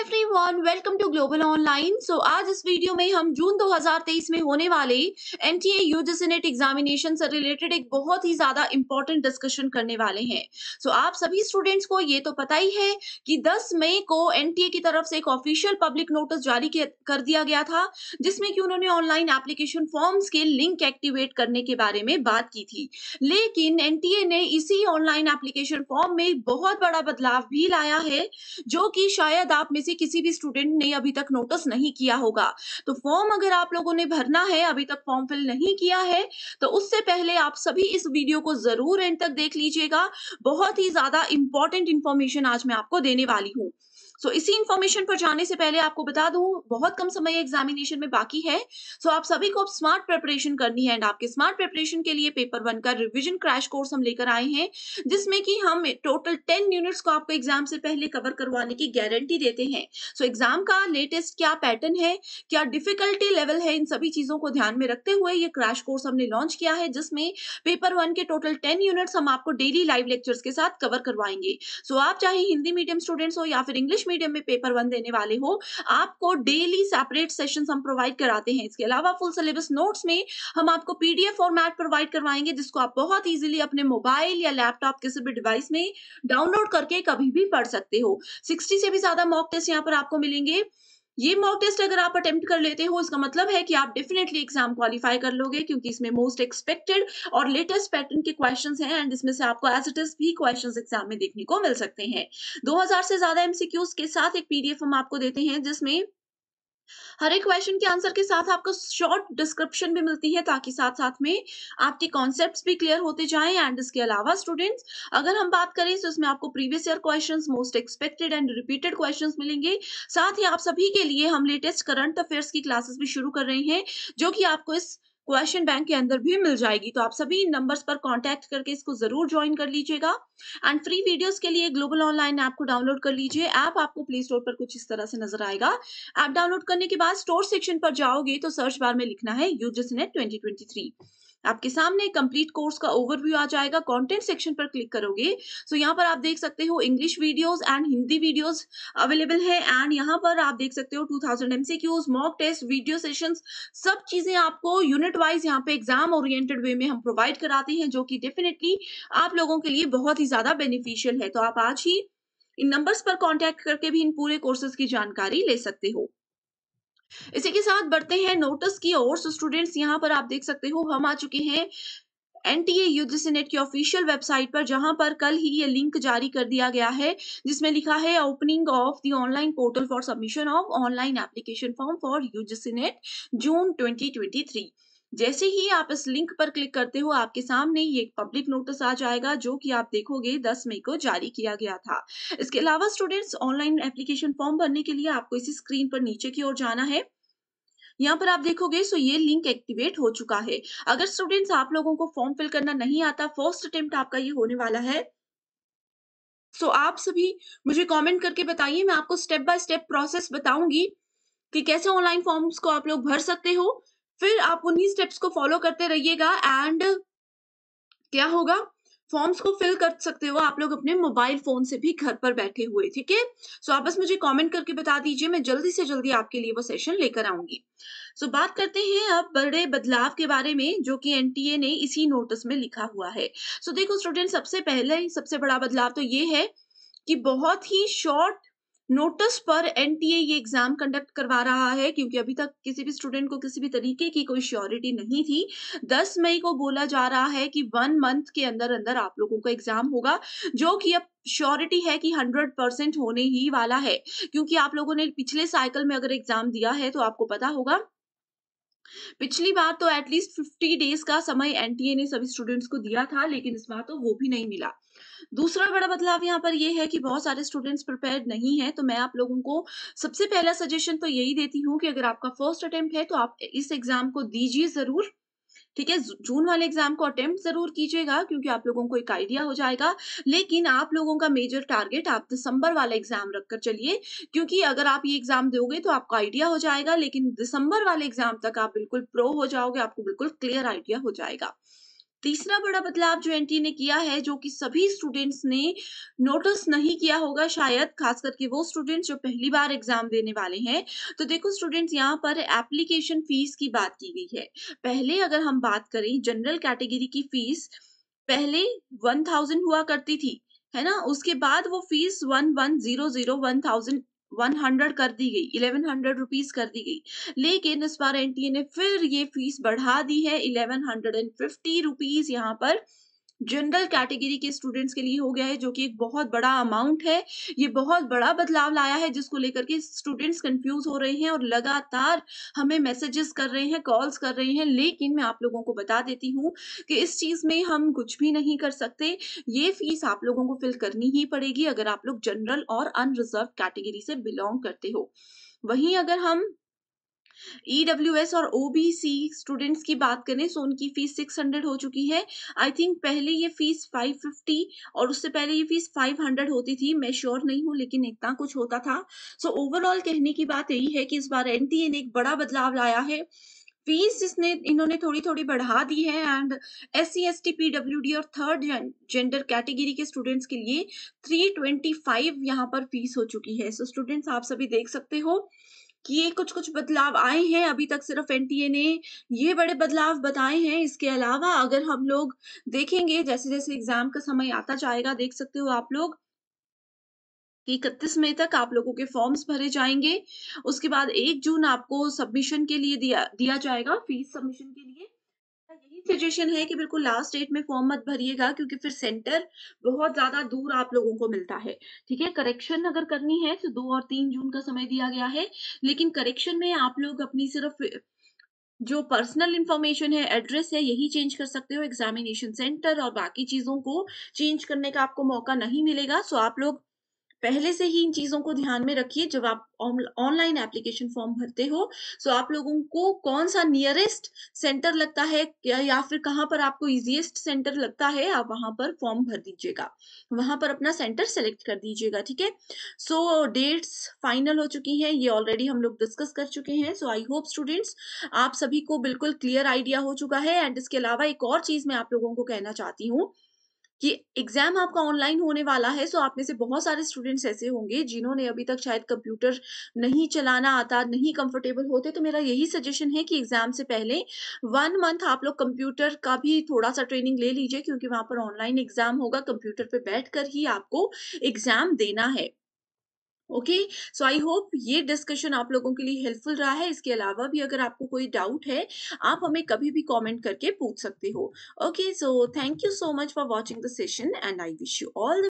everyone. Everyone welcome to global online so आज इस video में हम जून 2023 में होने वाले एनटीए यूजीसी नेट एग्जामिनेशन से रिलेटेड एक बहुत ही ज्यादा इंपॉर्टेंट डिस्कशन करने वाले हैं सो so, आप सभी स्टूडेंट्स को ये तो पता ही है कि 10 मई को एनटीए की तरफ से एक ऑफिशियल पब्लिक नोटिस जारी कर दिया गया था जिसमें कि उन्होंने ऑनलाइन एप्लीकेशन फॉर्म्स के लिंक एक्टिवेट करने के बारे में बात की थी लेकिन एनटीए ने इसी ऑनलाइन एप्लीकेशन फॉर्म में बहुत बड़ा बदलाव भी लाया है जो कि शायद आप में से किसी किसी भी स्टूडेंट ने अभी तक नोटिस नहीं किया होगा तो फॉर्म अगर आप लोगों ने भरना है अभी तक फॉर्म फिल नहीं किया है तो उससे पहले आप सभी इस वीडियो को जरूर एंड तक देख लीजिएगा बहुत ही ज्यादा इंपॉर्टेंट इंफॉर्मेशन आज मैं आपको देने वाली हूँ सो so, इसी इंफॉर्मेशन पर जाने से पहले आपको बता दूं बहुत कम समय एग्जामिनेशन में बाकी है सो so, आप सभी को स्मार्ट प्रेपरेशन करनी है एंड आपके स्मार्ट प्रिपरेशन के लिए पेपर वन का रिविजन क्रैश कोर्स हम लेकर आए हैं जिसमें कि हम टोटल टेन यूनिट्स को आपको एग्जाम से पहले कवर करवाने की गारंटी देते हैं सो so, एग्जाम का लेटेस्ट क्या पैटर्न है क्या डिफिकल्टी लेवल है इन सभी चीजों को ध्यान में रखते हुए ये क्रैश कोर्स हमने लॉन्च किया है जिसमें पेपर वन के टोटल टेन यूनिट्स हम आपको डेली लाइव लेक्चर्स के साथ कवर करवाएंगे सो so, आप चाहे हिंदी मीडियम स्टूडेंट्स हो या फिर इंग्लिश मीडियम में पेपर वन देने वाले हो आपको डेली सेपरेट सेशन हम प्रोवाइड कराते हैं इसके अलावा फुल सिलेबस नोट्स में हम आपको पीडीएफ फॉर्मेट प्रोवाइड करवाएंगे जिसको आप बहुत इजीली अपने मोबाइल या लैपटॉप किसी भी डिवाइस में डाउनलोड करके कभी भी पढ़ सकते हो सिक्सटी से भी ज्यादा मॉक टेस्ट यहाँ पर आपको मिलेंगे ये मॉक टेस्ट अगर आप अटेम्प्ट कर लेते हो इसका मतलब है कि आप डेफिनेटली एग्जाम क्वालिफाई कर लोगे क्योंकि इसमें मोस्ट एक्सपेक्टेड और लेटेस्ट पैटर्न के क्वेश्चन है एंड इसमें से आपको एज इट इज भी क्वेश्चन एग्जाम में देखने को मिल सकते हैं दो से ज्यादा एमसीक्यूज के साथ एक पीडीएफ हम आपको देते हैं जिसमें हर एक क्वेश्चन के आंसर के साथ आपको शॉर्ट डिस्क्रिप्शन भी मिलती है ताकि साथ साथ में आपके कॉन्सेप्ट भी क्लियर होते जाएं एंड इसके अलावा स्टूडेंट्स अगर हम बात करें तो इसमें आपको previous year questions most expected and repeated questions मिलेंगे साथ ही आप सभी के लिए हम लेटेस्ट करंट अफेयर्स की क्लासेस भी शुरू कर रहे हैं जो कि आपको इस क्वेश्चन बैंक के अंदर भी मिल जाएगी तो आप सभी इन नंबर्स पर कांटेक्ट करके इसको जरूर ज्वाइन कर लीजिएगा एंड फ्री वीडियोस के लिए ग्लोबल ऑनलाइन ऐप को डाउनलोड कर लीजिए ऐप आप आपको प्ले स्टोर पर कुछ इस तरह से नजर आएगा ऐप डाउनलोड करने के बाद स्टोर सेक्शन पर जाओगे तो सर्च बार में लिखना है यूजिस नेट ट्वेंटी आपके सामने कंप्लीट कोर्स का ओवरव्यू आ जाएगा कंटेंट सेक्शन पर क्लिक करोगे सो so, यहाँ पर आप देख सकते हो English videos and Hindi videos available है एंड यहाँ पर आप देख सकते हो 2000 MCQs mock test video sessions सब चीजें आपको यूनिट वाइज यहाँ पे एग्जाम ओरिएंटेड वे में हम प्रोवाइड कराते हैं जो कि डेफिनेटली आप लोगों के लिए बहुत ही ज्यादा बेनिफिशियल है तो आप आज ही इन नंबर्स पर कॉन्टेक्ट करके भी इन पूरे कोर्सेज की जानकारी ले सकते हो इसी के साथ बढ़ते हैं नोटिस की ओर स्टूडेंट्स यहाँ पर आप देख सकते हो हम आ चुके हैं एनटीए टी नेट की ऑफिशियल वेबसाइट पर जहां पर कल ही ये लिंक जारी कर दिया गया है जिसमें लिखा है opening of the online portal for submission of online application form for UGC NET June 2023 जैसे ही आप इस लिंक पर क्लिक करते हो आपके सामने ये पब्लिक नोटिस आ जाएगा जो कि आप देखोगे 10 मई को जारी किया गया था इसके अलावा स्टूडेंट्स ऑनलाइन एप्लीकेशन फॉर्म भरने के लिए आपको इसी स्क्रीन पर नीचे की ओर जाना है यहाँ पर आप देखोगे सो ये लिंक एक्टिवेट हो चुका है अगर स्टूडेंट्स आप लोगों को फॉर्म फिल करना नहीं आता फर्स्ट अटेम्प्ट आपका ये होने वाला है सो so, आप सभी मुझे कमेंट करके बताइए मैं आपको स्टेप बाय स्टेप प्रोसेस बताऊंगी कि कैसे ऑनलाइन फॉर्म्स को आप लोग भर सकते हो फिर आप उन्हीं स्टेप्स को फॉलो करते रहिएगा एंड क्या होगा फॉर्म्स को फिल कर सकते हो आप लोग अपने मोबाइल फोन से भी घर पर बैठे हुए ठीक है सो आप बस मुझे कमेंट करके बता दीजिए मैं जल्दी से जल्दी आपके लिए वो सेशन लेकर आऊंगी सो so, बात करते हैं अब बड़े बदलाव के बारे में जो कि एनटीए ने इसी नोटिस में लिखा हुआ है सो so, देखो स्टूडेंट सबसे पहले सबसे बड़ा बदलाव तो ये है कि बहुत ही शॉर्ट नोटिस पर एनटीए ये एग्जाम कंडक्ट करवा रहा है क्योंकि अभी तक किसी भी स्टूडेंट को किसी भी तरीके की कोई श्योरिटी नहीं थी 10 मई को बोला जा रहा है कि वन मंथ के अंदर अंदर आप लोगों का एग्जाम होगा जो कि अब श्योरिटी है कि 100 परसेंट होने ही वाला है क्योंकि आप लोगों ने पिछले साइकिल में अगर एग्जाम दिया है तो आपको पता होगा पिछली बार तो एटलीस्ट 50 डेज का समय एनटीए ने सभी स्टूडेंट्स को दिया था लेकिन इस बार तो वो भी नहीं मिला दूसरा बड़ा बदलाव यहाँ पर यह है कि बहुत सारे स्टूडेंट्स प्रिपेयर नहीं है तो मैं आप लोगों को सबसे पहला सजेशन तो यही देती हूँ कि अगर आपका फर्स्ट अटेम्प्ट है तो आप इस एग्जाम को दीजिए जरूर ठीक है जून वाले एग्जाम को अटेम्प्ट जरूर कीजिएगा क्योंकि आप लोगों को एक आइडिया हो जाएगा लेकिन आप लोगों का मेजर टारगेट आप दिसंबर वाला एग्जाम रखकर चलिए क्योंकि अगर आप ये एग्जाम दोगे तो आपको आइडिया हो जाएगा लेकिन दिसंबर वाले एग्जाम तक आप बिल्कुल प्रो हो जाओगे आपको बिल्कुल क्लियर आइडिया हो जाएगा तीसरा बड़ा बदलाव जो एनटीए ने किया है जो कि सभी स्टूडेंट्स ने नोटिस नहीं किया होगा शायद खास करके वो स्टूडेंट्स जो पहली बार एग्जाम देने वाले हैं तो देखो स्टूडेंट्स यहाँ पर एप्लीकेशन फीस की बात की गई है पहले अगर हम बात करें जनरल कैटेगरी की फीस पहले वन थाउजेंड हुआ करती थी है ना उसके बाद वो fees one one zero zero one thousand one hundred कर दी गई इलेवन हंड्रेड रुपीज कर दी गई लेकिन इस बार एनटीए ने फिर ये फीस बढ़ा दी है eleven hundred and fifty rupees यहाँ पर जनरल कैटेगरी के स्टूडेंट्स के लिए हो गया है जो कि एक बहुत बड़ा अमाउंट है ये बहुत बड़ा बदलाव लाया है जिसको लेकर के स्टूडेंट्स कंफ्यूज हो रहे हैं और लगातार हमें मैसेजेस कर रहे हैं कॉल्स कर रहे हैं लेकिन मैं आप लोगों को बता देती हूँ कि इस चीज़ में हम कुछ भी नहीं कर सकते ये फीस आप लोगों को फिल करनी ही पड़ेगी अगर आप लोग जनरल और अनरिजर्व कैटेगरी से बिलोंग करते हो वहीं अगर हम ईडब्ल्यूएस e और ओबीसी स्टूडेंट्स की बात करें सो उनकी फीस 600 हो चुकी है आई थिंक पहले ये फीस 550 और उससे पहले ये फीस 500 होती थी मैं श्योर नहीं हूँ लेकिन इतना कुछ होता था सो so, ओवरऑल कहने की बात यही है कि इस बार एन ने एक बड़ा बदलाव लाया है फीस जिसने इन्होंने थोड़ी थोड़ी बढ़ा दी है and S C S T P W D और थर्ड जेंडर कैटेगरी के स्टूडेंट्स के लिए 325 ट्वेंटी फाइव यहाँ पर फीस हो चुकी है सो so, स्टूडेंट्स आप सभी देख सकते हो कि ये कुछ कुछ बदलाव आए हैं अभी तक सिर्फ एनटीए ने ये बड़े बदलाव बताए हैं इसके अलावा अगर हम लोग देखेंगे जैसे जैसे एग्जाम का समय आता जाएगा देख सकते हो आप लोग इकतीस मई तक आप लोगों के फॉर्म्स भरे जाएंगे उसके बाद एक जून आपको सबमिशन के लिए दिया दिया जाएगा फीस सबमिशन के लिए सजेशन है कि बिल्कुल लास्ट डेट में फॉर्म मत भरिएगा क्योंकि फिर सेंटर बहुत ज्यादा दूर आप लोगों को मिलता है ठीक है करेक्शन अगर करनी है तो दो और तीन जून का समय दिया गया है लेकिन करेक्शन में आप लोग अपनी सिर्फ जो पर्सनल इंफॉर्मेशन है एड्रेस है यही चेंज कर सकते हो एग्जामिनेशन सेंटर और बाकी चीजों को चेंज करने का आपको मौका नहीं मिलेगा सो आप लोग पहले से ही इन चीजों को ध्यान में रखिए जब आप ऑनलाइन एप्लीकेशन फॉर्म भरते हो सो तो आप लोगों को कौन सा नियरेस्ट सेंटर लगता है या फिर कहाँ पर आपको इजिएस्ट सेंटर लगता है आप वहां पर फॉर्म भर दीजिएगा वहां पर अपना सेंटर सेलेक्ट कर दीजिएगा ठीक है सो डेट्स फाइनल हो चुकी हैं ये ऑलरेडी हम लोग डिस्कस कर चुके हैं सो आई होप स्टूडेंट्स आप सभी को बिल्कुल क्लियर आइडिया हो चुका है एंड इसके अलावा एक और चीज मैं आप लोगों को कहना चाहती हूँ कि एग्जाम आपका ऑनलाइन होने वाला है सो आप में से बहुत सारे स्टूडेंट्स ऐसे होंगे जिन्होंने अभी तक शायद कंप्यूटर नहीं चलाना आता नहीं कंफर्टेबल होते तो मेरा यही सजेशन है कि एग्जाम से पहले वन मंथ आप लोग कंप्यूटर का भी थोड़ा सा ट्रेनिंग ले लीजिए क्योंकि वहां पर ऑनलाइन एग्जाम होगा कंप्यूटर पर बैठ कर ही आपको एग्जाम देना है ओके सो आई होप ये डिस्कशन आप लोगों के लिए हेल्पफुल रहा है इसके अलावा भी अगर आपको कोई डाउट है आप हमें कभी भी कमेंट करके पूछ सकते हो okay so thank you so much for watching the session and I wish you all